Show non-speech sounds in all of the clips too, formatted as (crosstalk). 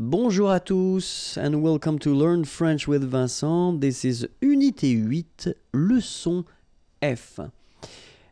Bonjour à tous and welcome to Learn French with Vincent. This is Unité 8, leçon F.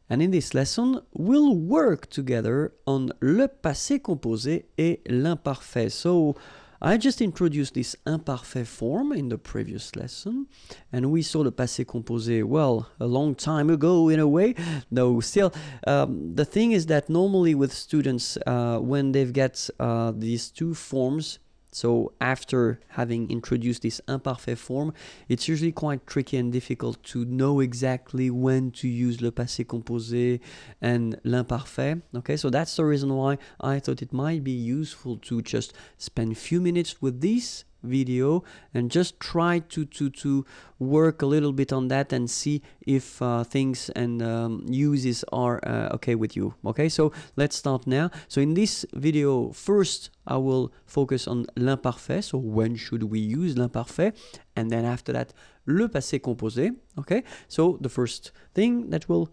And in this lesson, we'll work together on le passé composé et l'imparfait. So, I just introduced this imparfait form in the previous lesson, and we saw the passé composé, well, a long time ago in a way. No, still, um, the thing is that normally with students, uh, when they've got uh, these two forms, so after having introduced this imparfait form, it's usually quite tricky and difficult to know exactly when to use le passé composé and l'imparfait. Okay, so that's the reason why I thought it might be useful to just spend a few minutes with these video and just try to to to work a little bit on that and see if uh, things and um, uses are uh, okay with you okay so let's start now so in this video first I will focus on l'imparfait so when should we use l'imparfait and then after that le passé composé okay so the first thing that we'll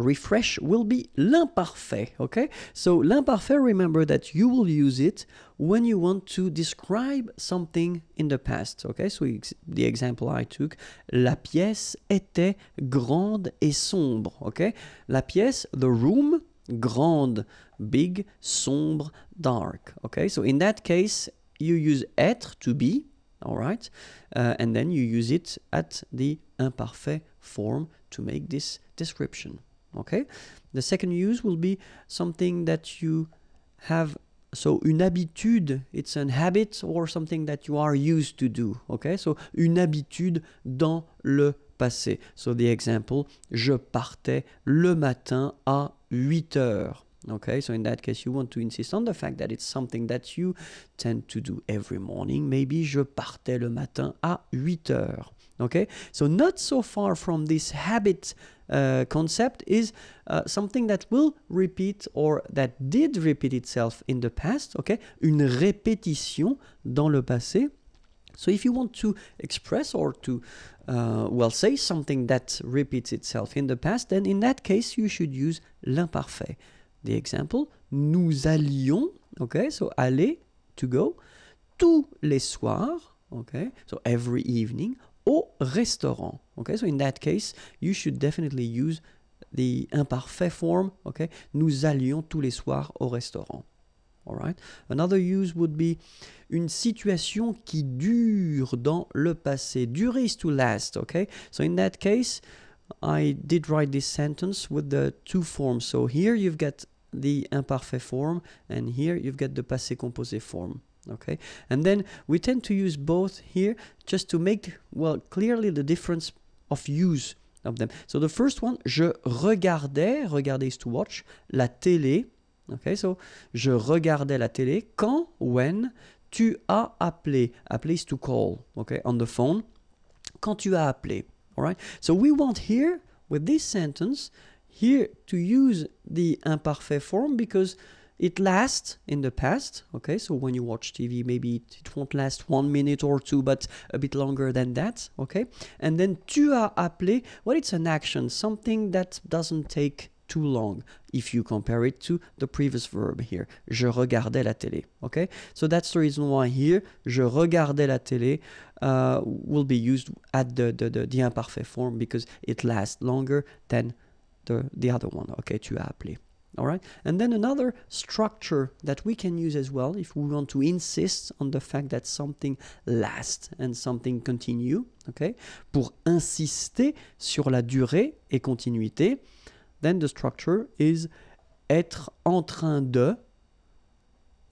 refresh will be l'imparfait, okay? So l'imparfait, remember that you will use it when you want to describe something in the past, okay? So the example I took, la pièce était grande et sombre, okay? La pièce, the room, grande, big, sombre, dark, okay? So in that case, you use être, to be, all right? Uh, and then you use it at the imparfait form to make this description. Okay? The second use will be something that you have so une habitude, it's an habit or something that you are used to do. Okay? So une habitude dans le passé. So the example, je partais le matin à 8 heures. Okay, so in that case, you want to insist on the fact that it's something that you tend to do every morning. Maybe je partais le matin à 8 heures. Okay, so not so far from this habit uh, concept is uh, something that will repeat or that did repeat itself in the past, okay? Une répétition dans le passé. So if you want to express or to, uh, well, say something that repeats itself in the past, then in that case you should use l'imparfait. The example, nous allions, okay, so aller, to go, tous les soirs, okay, so every evening, au restaurant. Okay, so in that case, you should definitely use the imparfait form. Okay, nous allions tous les soirs au restaurant. All right. Another use would be une situation qui dure dans le passé. Dure is to last. Okay, so in that case, I did write this sentence with the two forms. So here you've got the imparfait form, and here you've got the passé composé form. okay and then we tend to use both here just to make well clearly the difference of use of them so the first one je regardais regardais is to watch la télé okay so je regardais la télé quand when tu as appelé appelé is to call okay on the phone quand tu as appelé all right so we want here with this sentence here to use the imparfait form because it lasts in the past, okay, so when you watch TV, maybe it, it won't last one minute or two, but a bit longer than that, okay? And then tu as appelé, well, it's an action, something that doesn't take too long if you compare it to the previous verb here. Je regardais la télé. Okay? So that's the reason why here, je regardais la télé uh, will be used at the, the, the, the imperfect form because it lasts longer than the, the other one. Okay? Tu as appelé all right and then another structure that we can use as well if we want to insist on the fact that something lasts and something continue okay pour insister sur la durée et continuité then the structure is être en train de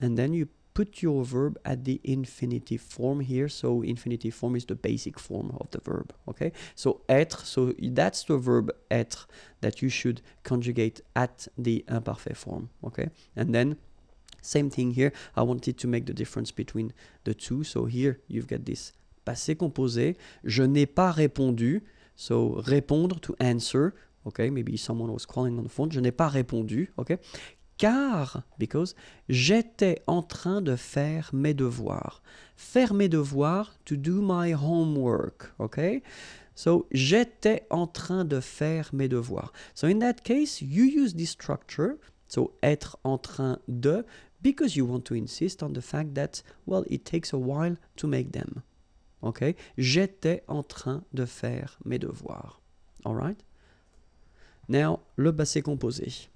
and then you put your verb at the infinitive form here. So infinitive form is the basic form of the verb, okay? So être, so that's the verb être that you should conjugate at the imparfait form, okay? And then same thing here. I wanted to make the difference between the two. So here you've got this passé composé. Je n'ai pas répondu. So répondre to answer. Okay, maybe someone was calling on the phone. Je n'ai pas répondu. Okay, car, because, j'étais en train de faire mes devoirs. Faire mes devoirs, to do my homework, okay? So, j'étais en train de faire mes devoirs. So, in that case, you use this structure, so être en train de, because you want to insist on the fact that, well, it takes a while to make them. Okay? J'étais en train de faire mes devoirs. All right? Now, le passé composé.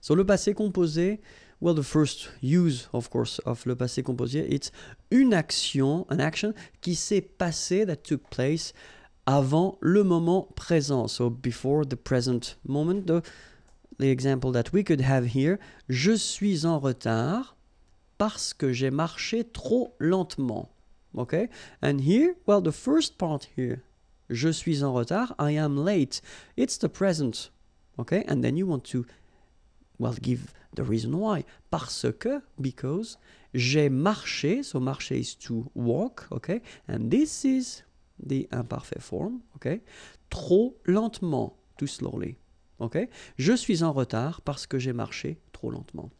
So le passé composé, well the first use of course of le passé composé, it's une action, an action qui s'est passée that took place avant le moment présent. So before the present moment. The, the example that we could have here, je suis en retard parce que j'ai marché trop lentement. Okay? And here, well the first part here, je suis en retard, I am late. It's the present. Okay? And then you want to Well, give the reason why. Parce que, because, j'ai marché, so marché is to walk, okay? And this is the imperfect form, okay? Trop lentement, too slowly, okay? Je suis en retard parce que j'ai marché trop lentement.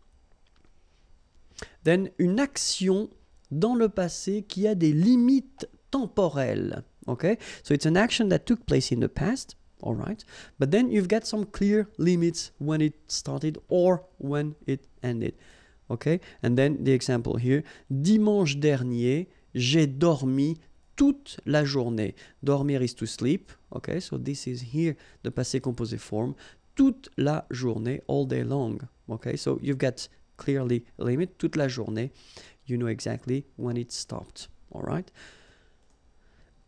Then, une action dans le passé qui a des limites temporelles, okay? So it's an action that took place in the past all right? But then you've got some clear limits when it started or when it ended, okay? And then the example here, dimanche dernier, j'ai dormi toute la journée. Dormir is to sleep, okay? So this is here the passé composé form, toute la journée, all day long, okay? So you've got clearly limit, toute la journée, you know exactly when it stopped, all right?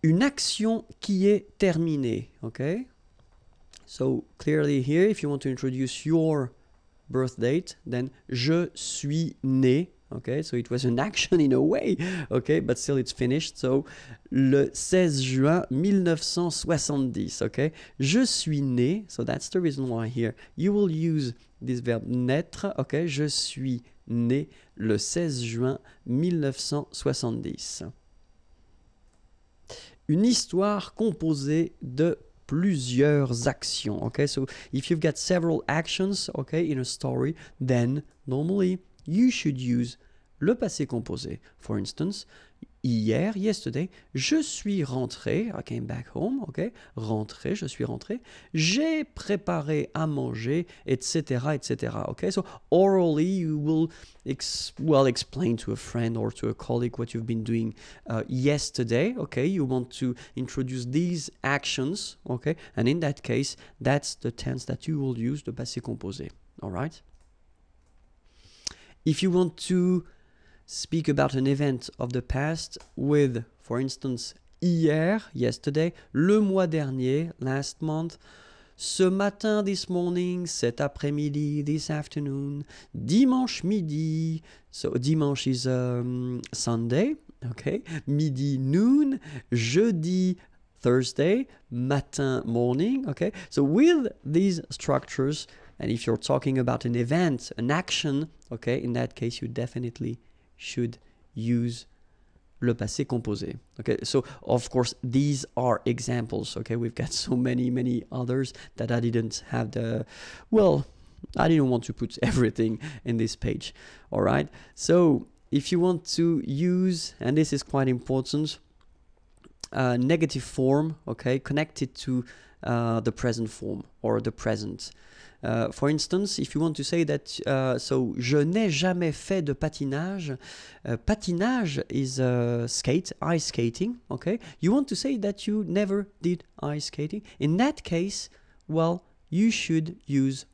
Une action qui est terminée, okay? So clearly here, if you want to introduce your birth date, then je suis né. Okay, so it was an action in a way. Okay, but still it's finished. So le 16 juin 1970. Okay, je suis né. So that's the reason why here you will use this verb naître. Okay, je suis né le 16 juin 1970. Une histoire composée de plusieurs actions. ok so if you've got several actions, okay, in a story, then normally you should use le passé composé. For instance, hier, yesterday, je suis rentré, I came back home, ok, rentré, je suis rentré, j'ai préparé à manger, etc., etc., ok, so orally you will well explain to a friend or to a colleague what you've been doing uh, yesterday, ok, you want to introduce these actions, ok, and in that case, that's the tense that you will use, the passé composé, alright? If you want to speak about an event of the past with, for instance, hier, yesterday, le mois dernier, last month, ce matin, this morning, cet après-midi, this afternoon, dimanche midi, so dimanche is um, Sunday, okay, midi noon, jeudi Thursday, matin morning, okay, so with these structures, and if you're talking about an event, an action, okay, in that case, you definitely should use le passé composé. Okay, so of course these are examples. Okay, we've got so many many others that I didn't have the well. I didn't want to put (laughs) everything in this page. All right, so if you want to use and this is quite important negative form okay connected to uh, the present form or the present uh, for instance, if you want to say that, uh, so je n'ai jamais fait de patinage. Uh, patinage is uh, skate, ice skating. Okay, you want to say that you never did ice skating. In that case, well, you should use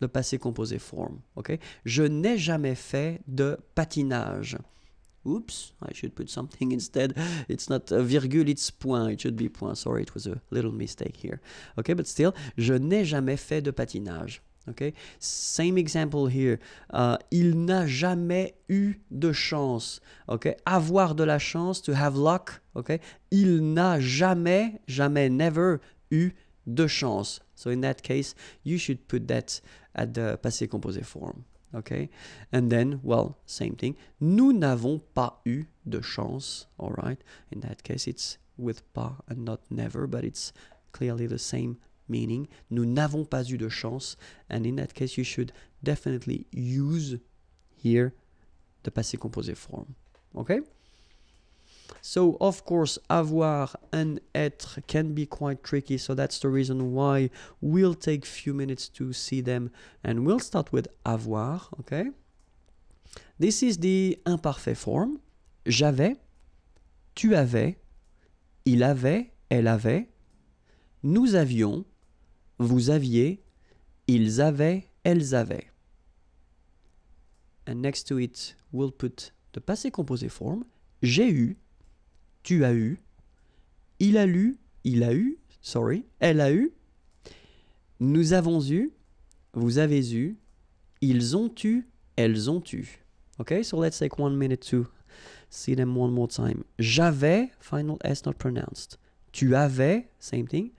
the passé composé form. Okay, je n'ai jamais fait de patinage. Oops, I should put something (laughs) instead. It's not a virgule, it's point. It should be point. Sorry, it was a little mistake here. Okay, but still, je n'ai jamais fait de patinage. Okay, same example here. Euh, il n'a jamais eu de chance. Okay, avoir de la chance, to have luck. Okay, il n'a jamais, jamais, never eu de chance. So in that case, you should put that at the passé composé form. okay? And then, well, same thing. Nous n'avons pas eu de chance, all right? In that case, it's with pas and not never, but it's clearly the same meaning. Nous n'avons pas eu de chance. And in that case, you should definitely use here the passé composé form, okay? So of course, avoir and être can be quite tricky. So that's the reason why we'll take few minutes to see them. And we'll start with avoir, okay? This is the imparfait form. J'avais, tu avais, il avait, elle avait, nous avions, vous aviez, ils avaient, elles avaient. And next to it, we'll put the passé composé form. J'ai eu, tu as eu, il a lu, il a eu, sorry, elle a eu, nous avons eu, vous avez eu, ils ont eu, elles ont eu. Ok, so let's take one minute to see them one more time. J'avais, final S not pronounced. Tu avais, same thing.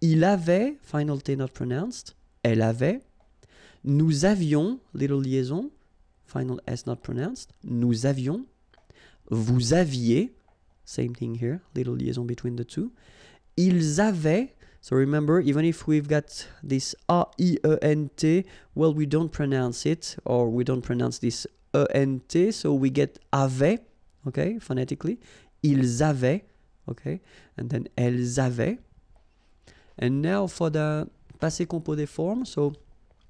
Il avait, final T not pronounced. Elle avait. Nous avions, little liaison, final S not pronounced. Nous avions. Vous aviez, Same thing here, little liaison between the two. Ils avaient, so remember, even if we've got this A-I-E-N-T, well, we don't pronounce it, or we don't pronounce this E-N-T, so we get avait, okay, phonetically. Ils avaient, okay, and then elles avaient. And now for the passé composé form, so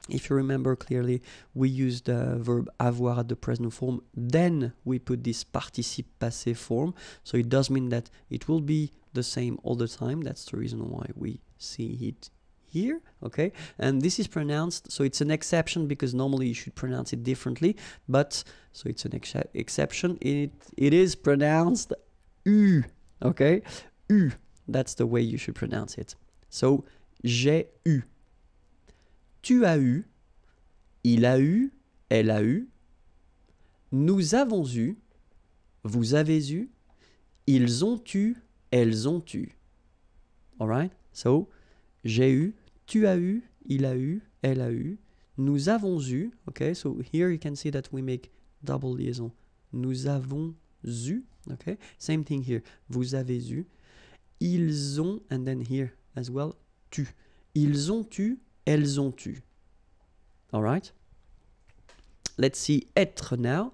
if you remember clearly, we use the verb avoir at the present form, then we put this participe passé form. So it does mean that it will be the same all the time. That's the reason why we see it here, okay? And this is pronounced, so it's an exception because normally you should pronounce it differently, but, so it's an ex exception, it, it is pronounced U, okay? U, that's the way you should pronounce it. So, j'ai eu, Tu as eu, il a eu, elle a eu, nous avons eu, vous avez eu, ils ont eu, elles ont eu. Alright? So, j'ai eu, tu as eu, il a eu, elle a eu, nous avons eu. Okay, so here you can see that we make double liaison. Nous avons eu. Okay, same thing here. Vous avez eu. Ils ont, and then here as well, tu. Ils ont eu, elles ont eu. All right? Let's see être now.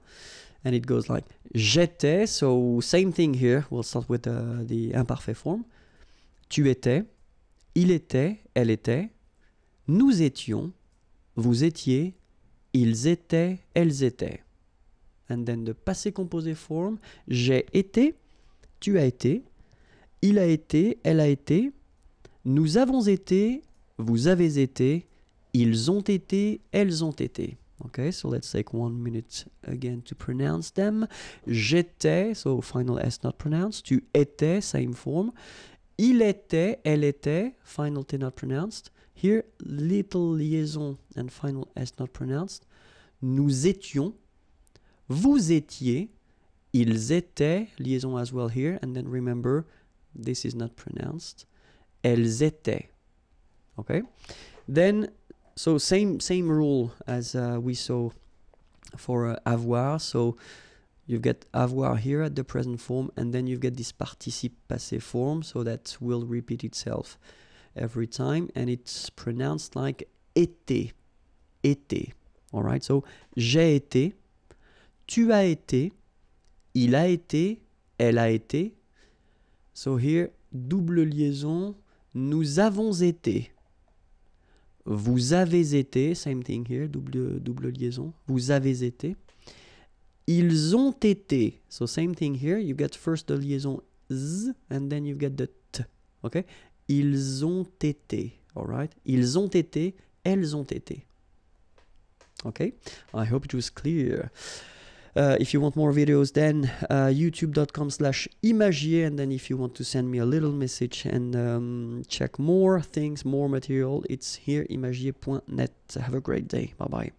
And it goes like j'étais. So same thing here. We'll start with uh, the imparfait form. Tu étais, il était, elle était, nous étions, vous étiez, ils étaient, elles étaient. And then the passé composé form, j'ai été, tu as été, il a été, elle a été, nous avons été, vous avez été, ils ont été, elles ont été. Okay, so let's take one minute again to pronounce them. J'étais, so final S not pronounced. Tu étais, same form. Il était, elle était, final T not pronounced. Here, little liaison and final S not pronounced. Nous étions, vous étiez, ils étaient, liaison as well here. And then remember, this is not pronounced. Elles étaient okay then so same same rule as uh, we saw for uh, avoir so you've get avoir here at the present form and then you've get this participe passé form so that will repeat itself every time and it's pronounced like été été all right so j'ai été tu as été il a été elle a été so here double liaison nous avons été vous avez été, same thing here, double, liaison, vous avez été, ils ont été, so same thing here, you get first the liaison z, and then you get the t, ok Ils ont été, alright Ils ont été, elles ont été. Okay, I hope it was clear. Uh, if you want more videos, then uh, youtube.com slash imagier. And then if you want to send me a little message and um, check more things, more material, it's here, imagier.net. Have a great day. Bye bye.